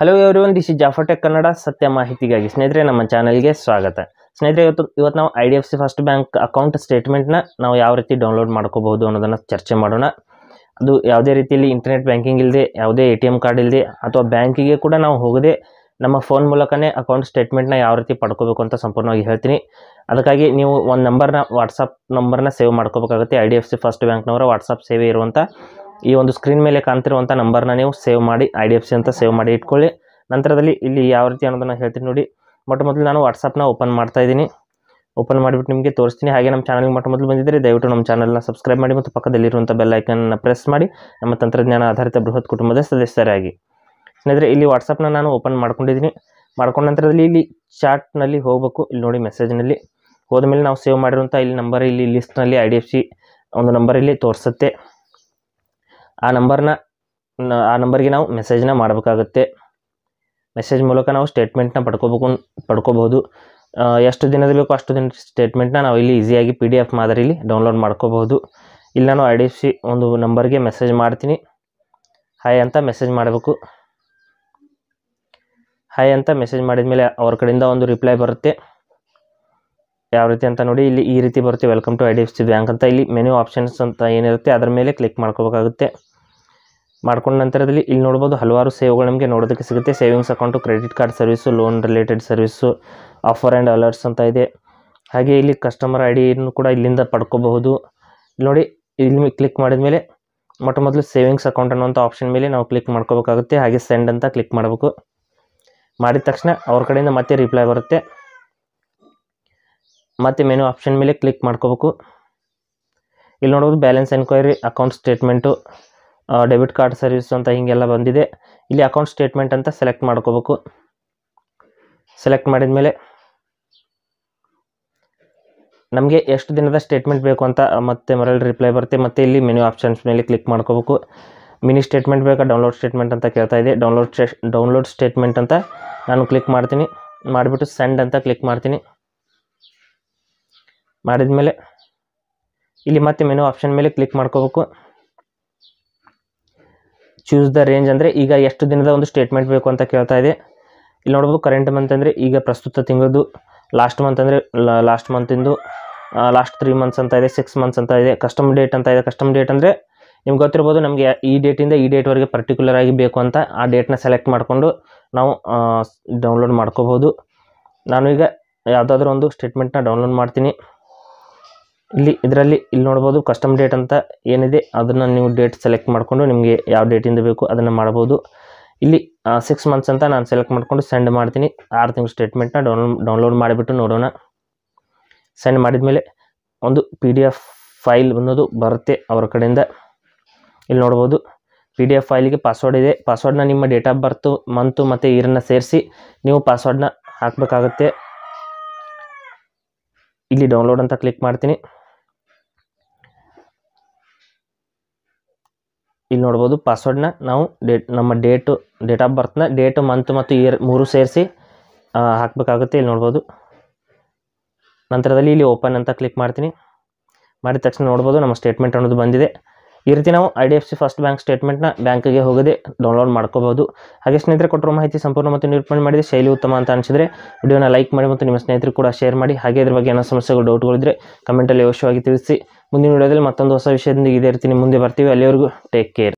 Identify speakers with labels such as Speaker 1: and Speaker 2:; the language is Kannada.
Speaker 1: hello everyone this is Jafar Kannada Satya ಮಾಹಿತಿಗಾಗಿ ಸ್ನೇಹಿತರೆ ನಮ್ಮ ಚಾನಲ್ಗೆ ಸ್ವಾಗತ ಸ್ನೇಹಿತರೆ ಇವತ್ತು ಇವತ್ತು ನಾವು I D F C first bank account ಸ್ಟೇಟ್ಮೆಂಟ್ನ ನಾವು ಯಾವ ರೀತಿ ಡೌನ್ಲೋಡ್ ಮಾಡ್ಕೋಬಹುದು ಅನ್ನೋದನ್ನು ಚರ್ಚೆ ಮಾಡೋಣ ಅದು ಯಾವುದೇ ರೀತಿಯಲ್ಲಿ ಇಂಟರ್ನೆಟ್ ಬ್ಯಾಂಕಿಂಗ್ ಇಲ್ಲದೆ ಯಾವುದೇ ಎ ಟಿ ಎಮ್ ಕಾರ್ಡ್ ಇಲ್ಲದೆ ಅಥವಾ ಬ್ಯಾಂಕಿಗೆ ಕೂಡ ನಾವು ಹೋಗದೆ ನಮ್ಮ ಫೋನ್ ಮೂಲಕನೇ ಅಕೌಂಟ್ ಸ್ಟೇಟ್ಮೆಂಟ್ನ ಯಾವ ರೀತಿ ಪಡ್ಕೋಬೇಕು ಅಂತ ಸಂಪೂರ್ಣವಾಗಿ ಹೇಳ್ತೀನಿ ಅದಕ್ಕಾಗಿ ನೀವು ಒಂದು ನಂಬರ್ನ ವಾಟ್ಸಪ್ ನಂಬರ್ನ ಸೇವ್ ಮಾಡ್ಕೋಬೇಕಾಗುತ್ತೆ I D F C first ಬ್ಯಾಂಕ್ನವರ ವಾಟ್ಸಪ್ ಸೇವೆ ಇರುವಂಥ ಈ ಒಂದು ಸ್ಕ್ರೀನ್ ಮೇಲೆ ಕಾಣ್ತಿರುವಂಥ ನಂಬರ್ನ ನೀವು ಸೇವ್ ಮಾಡಿ ಐ ಡಿ ಎಫ್ ಸಿ ಅಂತ ಸೇವ್ ಮಾಡಿ ಇಟ್ಕೊಳ್ಳಿ ನಂತರದಲ್ಲಿ ಇಲ್ಲಿ ಯಾವ ರೀತಿ ಅನ್ನೋದನ್ನು ಹೇಳ್ತೀನಿ ನೋಡಿ ಮೊಟ್ಟ ಮೊದಲು ನಾನು ವಾಟ್ಸಪ್ನ ಓಪನ್ ಮಾಡ್ತಾ ಇದ್ದೀನಿ ಓಪನ್ ಮಾಡಿಬಿಟ್ಟು ನಿಮಗೆ ತೋರಿಸ್ತೀನಿ ಹಾಗೆ ನಮ್ಮ ಚಾನಲ್ಗೆ ಮೊಟ್ಟ ಮೊದಲು ಬಂದಿದ್ದರೆ ದಯವಿಟ್ಟು ನಮ್ಮ ಚಾನಲ್ನ ಸಬ್ಸ್ಕ್ರೈಬ್ ಮಾಡಿ ಮತ್ತು ಪಕ್ಕದಲ್ಲಿರುವಂಥ ಬೆಲ್ ಐಕನ್ನ ಪ್ರೆಸ್ ಮಾಡಿ ನಮ್ಮ ತಂತ್ರಜ್ಞಾನ ಆಧಾರಿತ ಬೃಹತ್ ಕುಟುಂಬದ ಸದಸ್ಯರಾಗಿ ಸ್ನೇಹಿತರೆ ಇಲ್ಲಿ ವಾಟ್ಸಪ್ನ ನಾನು ಓಪನ್ ಮಾಡ್ಕೊಂಡಿದ್ದೀನಿ ಮಾಡ್ಕೊಂಡ ನಂತರದಲ್ಲಿ ಇಲ್ಲಿ ಚಾಟ್ನಲ್ಲಿ ಹೋಗಬೇಕು ಇಲ್ಲಿ ನೋಡಿ ಮೆಸೇಜ್ನಲ್ಲಿ ಹೋದ ಮೇಲೆ ನಾವು ಸೇವ್ ಮಾಡಿರುವಂಥ ಇಲ್ಲಿ ನಂಬರ್ ಇಲ್ಲಿ ಲಿಸ್ಟ್ನಲ್ಲಿ ಐ ಡಿ ಎಫ್ ಸಿ ಒಂದು ನಂಬರ್ ಇಲ್ಲಿ ತೋರಿಸುತ್ತೆ ಆ ನಂಬರ್ನ ಆ ನಂಬರ್ಗೆ ನಾವು ಮೆಸೇಜ್ನ ಮಾಡಬೇಕಾಗುತ್ತೆ ಮೆಸೇಜ್ ಮೂಲಕ ನಾವು ಸ್ಟೇಟ್ಮೆಂಟ್ನ ಪಡ್ಕೋಬೇಕು ಪಡ್ಕೋಬೋದು ಎಷ್ಟು ದಿನದ ಬೇಕೋ ಅಷ್ಟು ದಿನ ಸ್ಟೇಟ್ಮೆಂಟ್ನ ನಾವು ಇಲ್ಲಿ ಈಸಿಯಾಗಿ ಪಿ ಡಿ ಎಫ್ ಇಲ್ಲಿ ಡೌನ್ಲೋಡ್ ಮಾಡ್ಕೋಬಹುದು ಇಲ್ಲಿ ನಾನು ಐ ಡಿ ಎಫ್ ಸಿ ಒಂದು ನಂಬರ್ಗೆ ಮೆಸೇಜ್ ಮಾಡ್ತೀನಿ ಹಾಯ್ ಅಂತ ಮೆಸೇಜ್ ಮಾಡಬೇಕು ಹಾಯ್ ಅಂತ ಮೆಸೇಜ್ ಮಾಡಿದ ಮೇಲೆ ಅವ್ರ ಕಡೆಯಿಂದ ಒಂದು ರಿಪ್ಲೈ ಬರುತ್ತೆ ಯಾವ ರೀತಿ ಅಂತ ನೋಡಿ ಇಲ್ಲಿ ಈ ರೀತಿ ಬರುತ್ತೆ welcome to I D F C bank ಅಂತ ಇಲ್ಲಿ ಮೆನ್ಯೂ ಆಪ್ಷನ್ಸ್ ಅಂತ ಏನಿರುತ್ತೆ ಅದರ ಮೇಲೆ ಕ್ಲಿಕ್ ಮಾಡ್ಕೋಬೇಕಾಗುತ್ತೆ ಮಾಡ್ಕೊಂಡ ನಂತರದಲ್ಲಿ ಇಲ್ಲಿ ನೋಡ್ಬೋದು ಹಲವಾರು ಸೇವೆಗಳು ನಿಮಗೆ ನೋಡೋದಕ್ಕೆ ಸಿಗುತ್ತೆ savings account credit card service loan related service offer and alerts ಅಂತ ಇದೆ ಹಾಗೆ ಇಲ್ಲಿ ಕಸ್ಟಮರ್ ಐ ಡಿಯನ್ನು ಕೂಡ ಇಲ್ಲಿಂದ ಪಡ್ಕೋಬಹುದು ನೋಡಿ ಇಲ್ಲಿ ಕ್ಲಿಕ್ ಮಾಡಿದ ಮೇಲೆ ಮೊಟ್ಟ ಮೊದಲು ಸೇವಿಂಗ್ಸ್ ಅಕೌಂಟ್ ಅನ್ನೋಂಥ ಆಪ್ಷನ್ ಮೇಲೆ ನಾವು ಕ್ಲಿಕ್ ಮಾಡ್ಕೋಬೇಕಾಗುತ್ತೆ ಹಾಗೆ ಸೆಂಡ್ ಅಂತ ಕ್ಲಿಕ್ ಮಾಡಬೇಕು ಮಾಡಿದ ತಕ್ಷಣ ಅವ್ರ ಕಡೆಯಿಂದ ಮತ್ತೆ ರಿಪ್ಲೈ ಬರುತ್ತೆ ಮತ್ತೆ ಮೆನು ಆಪ್ಷನ್ ಮೇಲೆ ಕ್ಲಿಕ್ ಮಾಡ್ಕೋಬೇಕು ಇಲ್ಲಿ ನೋಡ್ಬೋದು balance enquiry account statement debit card service ಅಂತ ಹೀಗೆಲ್ಲ ಬಂದಿದೆ ಇಲ್ಲಿ ಅಕೌಂಟ್ ಸ್ಟೇಟ್ಮೆಂಟ್ ಅಂತ ಸೆಲೆಕ್ಟ್ ಮಾಡ್ಕೋಬೇಕು ಸೆಲೆಕ್ಟ್ ಮಾಡಿದ ಮೇಲೆ ನಮಗೆ ಎಷ್ಟು ದಿನದ ಸ್ಟೇಟ್ಮೆಂಟ್ ಬೇಕು ಅಂತ ಮತ್ತೆ ಮರಳಿ ರಿಪ್ಲೈ ಬರುತ್ತೆ ಮತ್ತೆ ಇಲ್ಲಿ ಮೆನು ಆಪ್ಷನ್ಸ್ ಮೇಲೆ ಕ್ಲಿಕ್ ಮಾಡ್ಕೋಬೇಕು ಮಿನಿ ಸ್ಟೇಟ್ಮೆಂಟ್ ಬೇಕಾ ಡೌನ್ಲೋಡ್ ಸ್ಟೇಟ್ಮೆಂಟ್ ಅಂತ ಕೇಳ್ತಾ ಇದೆ ಡೌನ್ಲೋಡ್ ಡೌನ್ಲೋಡ್ ಸ್ಟೇಟ್ಮೆಂಟ್ ಅಂತ ನಾನು ಕ್ಲಿಕ್ ಮಾಡ್ತೀನಿ ಮಾಡಿಬಿಟ್ಟು ಸೆಂಡ್ ಅಂತ ಕ್ಲಿಕ್ ಮಾಡ್ತೀನಿ ಮಾಡಿದ ಮೇಲೆ ಇಲ್ಲಿ ಮತ್ತೆ ಮೆನು ಆಪ್ಷನ್ ಮೇಲೆ ಕ್ಲಿಕ್ ಮಾಡ್ಕೋಬೇಕು ಚೂಸ್ ದ ರೇಂಜ್ ಅಂದರೆ ಈಗ ಎಷ್ಟು ದಿನದ ಒಂದು ಸ್ಟೇಟ್ಮೆಂಟ್ ಬೇಕು ಅಂತ ಕೇಳ್ತಾ ಇದೆ ಇಲ್ಲಿ ನೋಡ್ಬೋದು ಕರೆಂಟ್ ಮಂತ್ ಅಂದರೆ ಈಗ ಪ್ರಸ್ತುತ ತಿಂಗಳದ್ದು ಲಾಸ್ಟ್ ಮಂತ್ ಅಂದರೆ ಲಾಸ್ಟ್ ಮಂತಿಂದು ಲಾಸ್ಟ್ ತ್ರೀ ಮಂತ್ಸ್ ಅಂತ ಇದೆ ಸಿಕ್ಸ್ ಮಂತ್ಸ್ ಅಂತ ಇದೆ ಕಸ್ಟಮ್ ಡೇಟ್ ಅಂತ ಇದೆ ಕಸ್ಟಮ್ ಡೇಟ್ ಅಂದರೆ ನಿಮ್ಗೆ ಗೊತ್ತಿರ್ಬೋದು ನಮಗೆ ಈ ಡೇಟಿಂದ ಈ ಡೇಟ್ವರೆಗೆ ಪರ್ಟಿಕ್ಯುಲರ್ ಆಗಿ ಬೇಕು ಅಂತ ಆ ಡೇಟ್ನ ಸೆಲೆಕ್ಟ್ ಮಾಡಿಕೊಂಡು ನಾವು ಡೌನ್ಲೋಡ್ ಮಾಡ್ಕೋಬೋದು ನಾನು ಈಗ ಯಾವುದಾದ್ರೂ ಒಂದು ಸ್ಟೇಟ್ಮೆಂಟ್ನ ಡೌನ್ಲೋಡ್ ಮಾಡ್ತೀನಿ ಇಲ್ಲಿ ಇದರಲ್ಲಿ ಇಲ್ಲಿ ನೋಡ್ಬೋದು ಕಸ್ಟಮ್ ಡೇಟ್ ಅಂತ ಏನಿದೆ ಅದನ್ನು ನೀವು ಡೇಟ್ ಸೆಲೆಕ್ಟ್ ಮಾಡಿಕೊಂಡು ನಿಮಗೆ ಯಾವ ಡೇಟಿಂದ ಬೇಕು ಅದನ್ನು ಮಾಡ್ಬೋದು ಇಲ್ಲಿ ಸಿಕ್ಸ್ ಮಂತ್ಸ್ ಅಂತ ನಾನು ಸೆಲೆಕ್ಟ್ ಮಾಡಿಕೊಂಡು ಸೆಂಡ್ ಮಾಡ್ತೀನಿ ಆರು ತಿಂಗಳ ಸ್ಟೇಟ್ಮೆಂಟ್ನ ಡೌನ್ ಡೌನ್ಲೋಡ್ ಮಾಡಿಬಿಟ್ಟು ನೋಡೋಣ ಸೆಂಡ್ ಮಾಡಿದ ಮೇಲೆ ಒಂದು ಪಿ ಡಿ ಎಫ್ ಫೈಲ್ ಅನ್ನೋದು ಬರುತ್ತೆ ಅವರ ಕಡೆಯಿಂದ ಇಲ್ಲಿ ನೋಡ್ಬೋದು ಪಿ ಡಿ ಎಫ್ ಫೈಲಿಗೆ ಪಾಸ್ವರ್ಡ್ ಇದೆ ಪಾಸ್ವರ್ಡ್ನ ನಿಮ್ಮ ಡೇಟ್ ಆಫ್ ಬರ್ತು ಮಂತು ಮತ್ತು ಇಯರನ್ನ ಸೇರಿಸಿ ನೀವು ಪಾಸ್ವರ್ಡ್ನ ಹಾಕಬೇಕಾಗುತ್ತೆ ಇಲ್ಲಿ ಡೌನ್ಲೋಡ್ ಅಂತ ಕ್ಲಿಕ್ ಮಾಡ್ತೀನಿ ಇಲ್ಲಿ ನೋಡ್ಬೋದು ಪಾಸ್ವರ್ಡ್ನ ನಾವು ಡೇಟ್ ನಮ್ಮ ಡೇಟು ಡೇಟ್ ಆಫ್ ಬರ್ತ್ನ ಡೇಟು ಮಂತ್ ಮತ್ತು ಇಯರ್ ಮೂರು ಸೇರಿಸಿ ಹಾಕಬೇಕಾಗುತ್ತೆ ಇಲ್ಲಿ ನೋಡ್ಬೋದು ನಂತರದಲ್ಲಿ ಇಲ್ಲಿ ಓಪನ್ ಅಂತ ಕ್ಲಿಕ್ ಮಾಡ್ತೀನಿ ಮಾಡಿದ ತಕ್ಷಣ ನೋಡ್ಬೋದು ನಮ್ಮ ಸ್ಟೇಟ್ಮೆಂಟ್ ಅನ್ನೋದು ಬಂದಿದೆ ಈ ರೀತಿ ನಾವು I D F C first bank ಸ್ಟೇಟ್ಮೆಂಟ್ನ ಬ್ಯಾಂಕಿಗೆ ಹೋಗದೆ ಡೌನ್ಲೋಡ್ ಮಾಡ್ಕೋಬೋದು ಹಾಗೆ ಸ್ನೇಹಿತರೆ ಕೊಟ್ಟಿರೋ ಮಾಹಿತಿ ಸಂಪೂರ್ಣ ಮತ್ತು ನಿರ್ಪಣೆ ಮಾಡಿದೆ ಶೈಲಿ ಉತ್ತಮ ಅಂತ ಅನಿಸಿದ್ರೆ ವಿಡಿಯೋನ ಲೈಕ್ ಮಾಡಿ ಮತ್ತು ನಿಮ್ಮ ಸ್ನೇಹಿತರು ಕೂಡ ಶೇರ್ ಮಾಡಿ ಹಾಗೆ ಇದ್ರ ಬಗ್ಗೆ ಏನೋ ಸಮಸ್ಯೆಗಳು ಡೌಟ್ಗಳಿದ್ರೆ ಕಮೆಂಟಲ್ಲಿ ಅವಶ್ಯವಾಗಿ ತಿಳಿಸಿ ಮುಂದಿನ ವಿಡಿಯೋದಲ್ಲಿ ಮತ್ತೊಂದು ಹೊಸ ವಿಷಯದಿಂದ ಇದೇ ಇರ್ತೀನಿ ನಿಮ್ಮ ಮುಂದೆ ಬರ್ತೀವಿ ಅಲ್ಲಿವರೆಗೂ ಟೇಕ್ ಕೇರ್